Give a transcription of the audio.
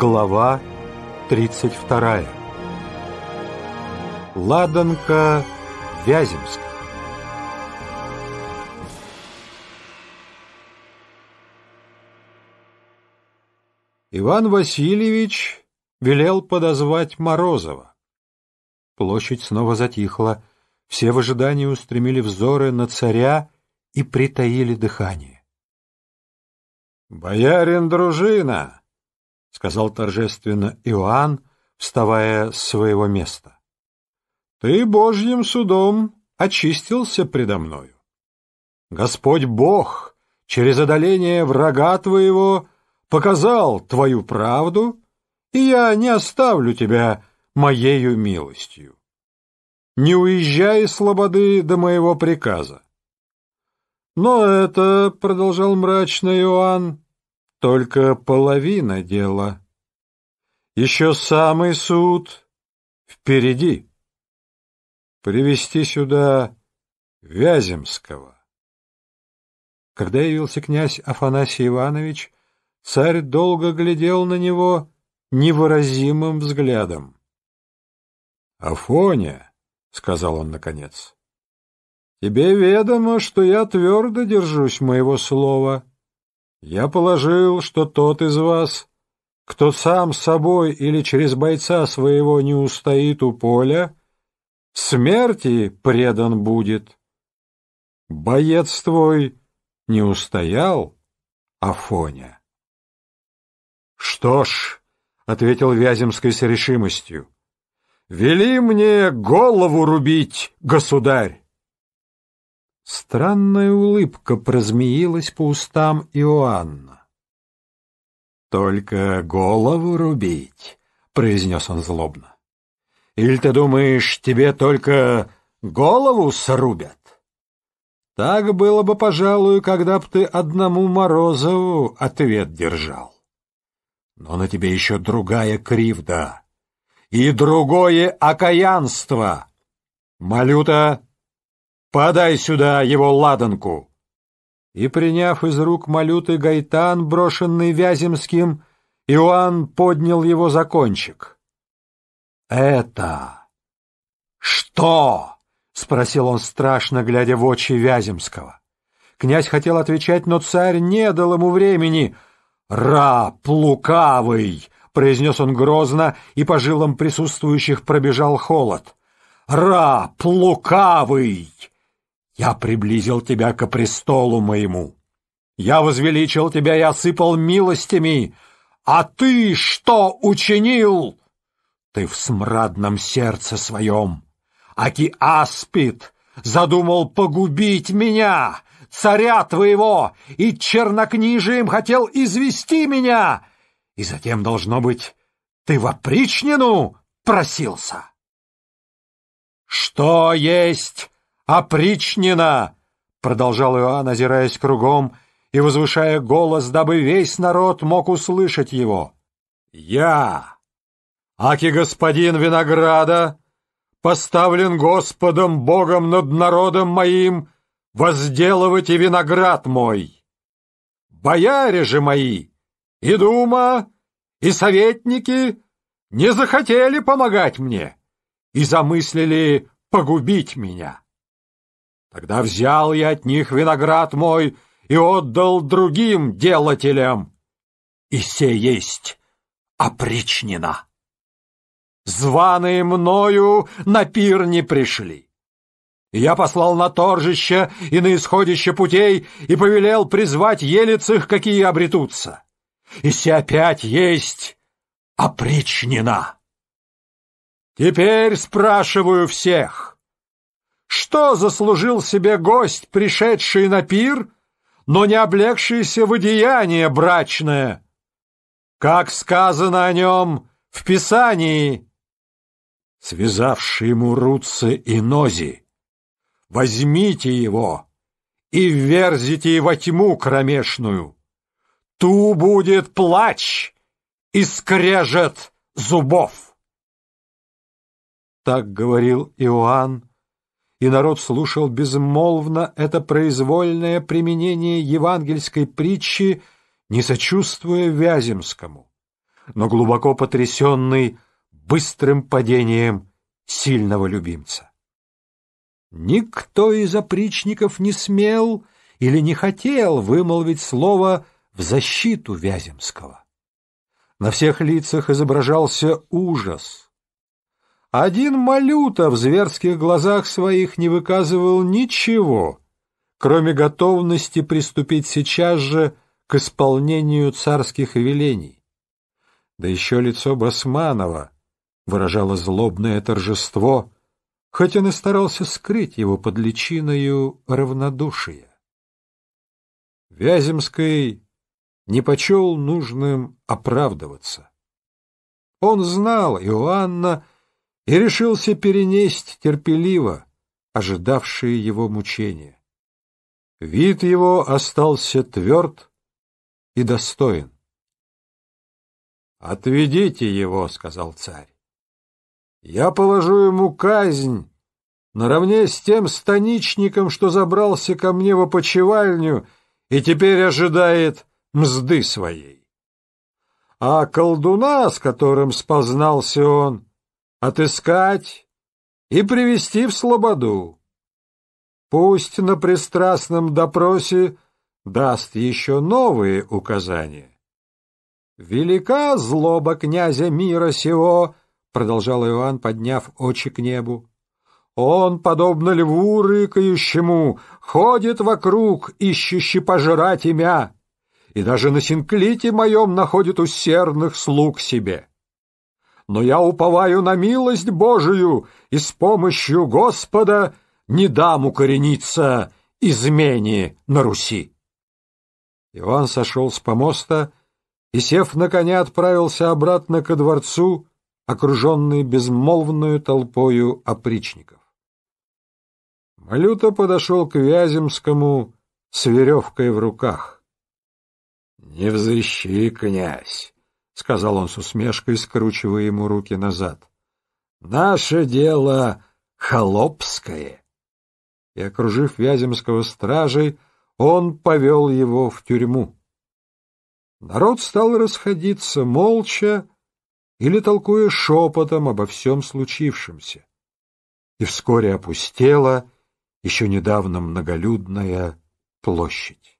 Глава 32 Ладанка Вяземск Иван Васильевич велел подозвать Морозова. Площадь снова затихла, все в ожидании устремили взоры на царя и притаили дыхание. «Боярин дружина!» — сказал торжественно Иоанн, вставая с своего места. — Ты Божьим судом очистился предо мною. Господь Бог через одоление врага твоего показал твою правду, и я не оставлю тебя моею милостью. Не уезжай из слободы до моего приказа. Но это, — продолжал мрачно Иоанн, только половина дела. Еще самый суд впереди. Привести сюда Вяземского. Когда явился князь Афанасий Иванович, царь долго глядел на него невыразимым взглядом. — Афоня, — сказал он наконец, — тебе ведомо, что я твердо держусь моего слова. — я положил, что тот из вас, кто сам собой или через бойца своего не устоит у поля, смерти предан будет. Боец твой не устоял, Афоня. Что ж, — ответил Вяземский с решимостью, — вели мне голову рубить, государь. Странная улыбка прозмеилась по устам Иоанна. «Только голову рубить», — произнес он злобно. «Или ты думаешь, тебе только голову срубят?» Так было бы, пожалуй, когда б ты одному Морозову ответ держал. Но на тебе еще другая кривда и другое окаянство. Малюта, «Подай сюда его ладанку!» И, приняв из рук малюты гайтан, брошенный Вяземским, Иоанн поднял его за кончик. «Это... что?» — спросил он страшно, глядя в очи Вяземского. Князь хотел отвечать, но царь не дал ему времени. «Раб лукавый!» — произнес он грозно, и по жилам присутствующих пробежал холод. «Раб лукавый!» Я приблизил тебя ко престолу моему. Я возвеличил тебя и осыпал милостями. А ты что учинил? Ты в смрадном сердце своем. Аки Аспид задумал погубить меня, царя твоего, и чернокнижием хотел извести меня. И затем, должно быть, ты в опричнину просился. Что есть «Опричнина!» — продолжал Иоанн, озираясь кругом и возвышая голос, дабы весь народ мог услышать его. «Я, аки господин винограда, поставлен Господом Богом над народом моим возделывайте виноград мой. Бояре же мои, и дума, и советники не захотели помогать мне и замыслили погубить меня. Тогда взял я от них виноград мой и отдал другим делателям. И все есть опричнина. Званые мною на пир не пришли. я послал на торжище и на исходище путей и повелел призвать елицых, какие обретутся. И все опять есть опричнина. Теперь спрашиваю всех, что заслужил себе гость, пришедший на пир, но не облегшийся в одеяние брачное? Как сказано о нем в Писании, связавший ему руцы и нози, возьмите его и верзите во тьму кромешную. Ту будет плач и скрежет зубов. Так говорил Иоанн, и народ слушал безмолвно это произвольное применение евангельской притчи, не сочувствуя Вяземскому, но глубоко потрясенный быстрым падением сильного любимца. Никто из опричников не смел или не хотел вымолвить слово в защиту Вяземского. На всех лицах изображался ужас — один Малюта в зверских глазах своих не выказывал ничего, кроме готовности приступить сейчас же к исполнению царских велений. Да еще лицо Басманова выражало злобное торжество, хоть он и старался скрыть его под личиною равнодушия. Вяземский не почел нужным оправдываться. Он знал Иоанна, и решился перенесть терпеливо ожидавшие его мучения. Вид его остался тверд и достоин. «Отведите его», — сказал царь. «Я положу ему казнь наравне с тем станичником, что забрался ко мне в опочивальню и теперь ожидает мзды своей. А колдуна, с которым спознался он, — отыскать и привести в слободу. Пусть на пристрастном допросе даст еще новые указания. «Велика злоба князя мира сего», — продолжал Иоанн, подняв очи к небу. «Он, подобно льву рыкающему, ходит вокруг, ищущий пожрать имя, и даже на синклите моем находит усердных слуг себе» но я уповаю на милость Божию и с помощью Господа не дам укорениться измене на Руси. Иван сошел с помоста и, сев на коня, отправился обратно ко дворцу, окруженный безмолвную толпою опричников. Малюта подошел к Вяземскому с веревкой в руках. — Не взыщи, князь! сказал он с усмешкой, скручивая ему руки назад. Наше дело холопское. И, окружив Вяземского стражей, он повел его в тюрьму. Народ стал расходиться молча или толкуя шепотом обо всем случившемся. И вскоре опустела еще недавно многолюдная площадь.